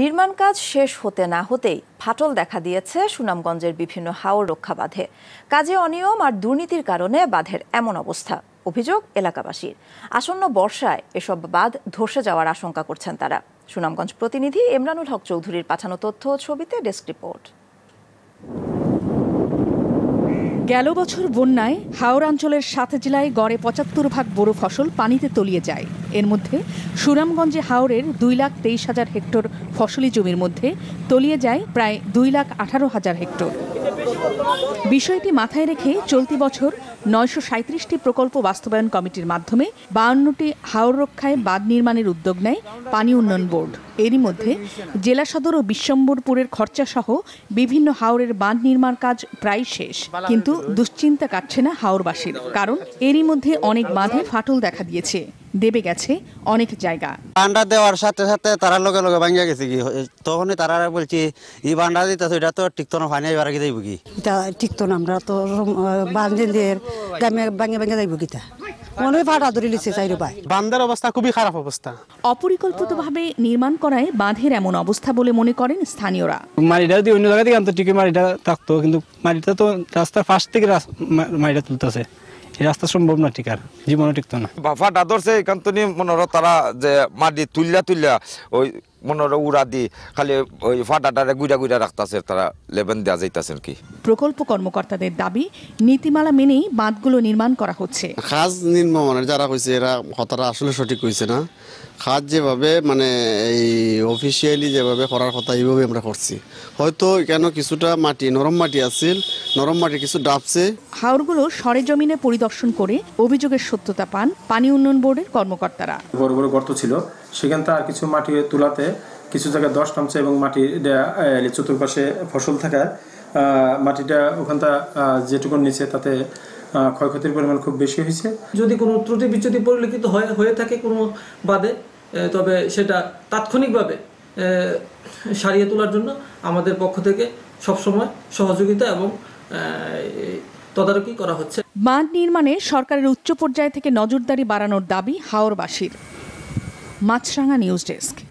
নির্মাণ কাজ শেষ হতে না হতেই ফাটল দেখা দিয়েছে সুনামগঞ্জের বিভিন্ন হাওর রক্ষা বাঁধে কাজে অনিয়ম আর দুর্নীতির কারণে বাঁধের এমন অবস্থা অভিযোগ এলাকাবাসীর আসন্ন বর্ষায় এসব বাঁধ ধসে যাওয়ার আশঙ্কা করছেন তারা সুনামগঞ্জ প্রতিনিধি ইমরানুল হক চৌধুরীর পাঠানো তথ্য ছবিতে ডেস্ক রিপোর্ট গেল বছর বন্যায় হাওড় অঞ্চলের সাত জেলায় গড়ে পঁচাত্তর ভাগ বড় ফসল পানিতে তলিয়ে যায় এর মধ্যে সুনামগঞ্জে হাওড়ের দুই লাখ তেইশ হাজার হেক্টর ফসলি জমির মধ্যে তলিয়ে যায় প্রায় দুই লাখ আঠারো হাজার হেক্টর বিষয়টি মাথায় রেখে চলতি বছর নয়শো সাঁত্রিশটি প্রকল্প বাস্তবায়ন কমিটির মাধ্যমে বায়ান্নটি হাওড় রক্ষায় বাঁধ নির্মাণের উদ্যোগ নেয় পানি উন্নয়ন বোর্ড এরই মধ্যে জেলা সদর ও বিশ্বম্বরপুরের খরচা সহ বিভিন্ন হাওরের বাঁধ নির্মাণ কাজ প্রায় শেষ কিন্তু দুশ্চিন্তা কাটছে না হাওরবাসীর কারণ এরই মধ্যে অনেক বাঁধে ফাটল দেখা দিয়েছে দেবে গেছে অনেক জায়গা বান্ডা দেওয়ার সাথে সাথে তারা লগে লগে ভাঙিয়া গেছে কি তখনই তারা বলছি এই বান্ডা দিতে এটা তো টিকতো না ফাইনে এবার কি দেবো কি এটা টিকতো না আমরা তো বান্ধের গ্রামে ভাঙে ভাঙে কি তা বান্দার অবস্থা খুবই খারাপ অবস্থা অপরিকল্পিতভাবে নির্মাণ করায় বাঁধের এমন অবস্থা বলে মনে করেন স্থানীয়রা মাটিটা যদি অন্য জায়গা থেকে আনতো ঠিকই মাটিটা থাকতো কিন্তু মাটিটা তো রাস্তার ফার্স্ট থেকে মাটিটা তুলতেছে এই রাস্তা সম্ভব না ঠিকার জীবনে তো না বাফাটা ধরছে এখান থেকে মনে তারা যে মাটি তুললা তুললা ওই মনের উড়া দি খালি ওই ফাটাটারে গুইরা গুইরা রাখতেছে তারা লেবেন দেওয়া যাইতেছেন কি প্রকল্প কর্মকর্তাদের দাবি নীতিমালা মেনেই বাঁধগুলো নির্মাণ করা হচ্ছে খাজ নির্মাণ মানে যারা হয়েছে এরা কথাটা আসলে সঠিক হয়েছে না খাজ যেভাবে মানে এই অফিসিয়ালি যেভাবে করার কথা এইভাবে আমরা করছি হয়তো কেন কিছুটা মাটি নরম মাটি আছিল নরম মাটি কিছু ডাবছে হাওরগুলো সরেজমিনে পরিদর্শন করে অভিযোগের সত্যতা পান পানি উন্নয়ন বোর্ডের কর্মকর্তারা বড় বড় গর্ত ছিল সেখান থেকে কিছু মাটি তোলাতে কিছু জায়গায় দশ নামছে এবং মাটিটা চতুর্পাশে ফসল থাকায় মাটিটা ওখানটা যেটুকু নিচে তাতে ক্ষয়ক্ষতির পরিমাণ খুব বেশি হয়েছে যদি কোনো ত্রুটি বিচ্যুতি পরিলক্ষিত হয় হয়ে থাকে কোনো বাদে তবে সেটা তাৎক্ষণিকভাবে সারিয়ে তোলার জন্য আমাদের পক্ষ থেকে সবসময় সহযোগিতা এবং তদারকি করা হচ্ছে বাঁধ নির্মাণে সরকারের উচ্চ পর্যায় থেকে নজরদারি বাড়ানোর দাবি হাওরবাসীর মাছরাঙা নিউজ ডেস্ক